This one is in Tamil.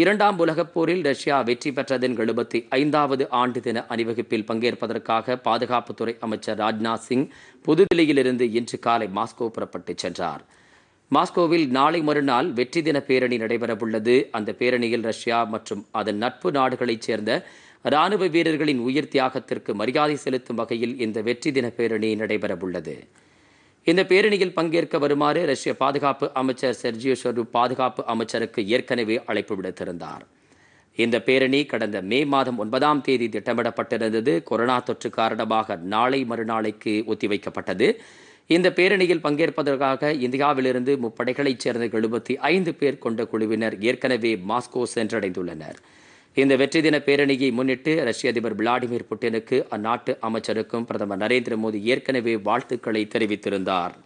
இரண்டாம் உலகப் போரில் ரஷ்யா வெற்றி பெற்றதன் எழுபத்தி ஐந்தாவது ஆண்டு தின அணிவகுப்பில் பங்கேற்பதற்காக பாதுகாப்புத்துறை அமைச்சர் ராஜ்நாத் சிங் புதுதில்லியிலிருந்து இன்று காலை மாஸ்கோ புறப்பட்டுச் சென்றார் மாஸ்கோவில் நாளை மறுநாள் வெற்றி தின பேரணி நடைபெறவுள்ளது அந்த பேரணியில் ரஷ்யா மற்றும் அதன் நட்பு நாடுகளைச் சேர்ந்த ராணுவ வீரர்களின் உயிர் தியாகத்திற்கு மரியாதை செலுத்தும் வகையில் இந்த வெற்றி தின பேரணி நடைபெறவுள்ளது இந்த பேரணியில் பங்கேற்க வருமாறு ரஷ்ய பாதுகாப்பு அமைச்சர் செர்ஜியோ ஷொரு பாதுகாப்பு அமைச்சருக்கு ஏற்கனவே அழைப்பு விடுத்திருந்தார் இந்த பேரணி கடந்த மே மாதம் ஒன்பதாம் தேதி திட்டமிடப்பட்டிருந்தது கொரோனா தொற்று காரணமாக நாளை மறுநாளைக்கு ஒத்திவைக்கப்பட்டது இந்த பேரணியில் பங்கேற்பதற்காக இந்தியாவிலிருந்து முப்படைகளைச் சேர்ந்த எழுபத்தி ஐந்து பேர் கொண்ட குழுவினர் ஏற்கனவே மாஸ்கோ சென்றடைந்துள்ளனர் இந்த வெற்றி தின பேரணியை முன்னிட்டு ரஷ்ய அதிபர் விளாடிமிர் புட்டினுக்கு அந்நாட்டு அமைச்சருக்கும் பிரதமர் நரேந்திர மோடி ஏற்கனவே வாழ்த்துக்களை தெரிவித்திருந்தார்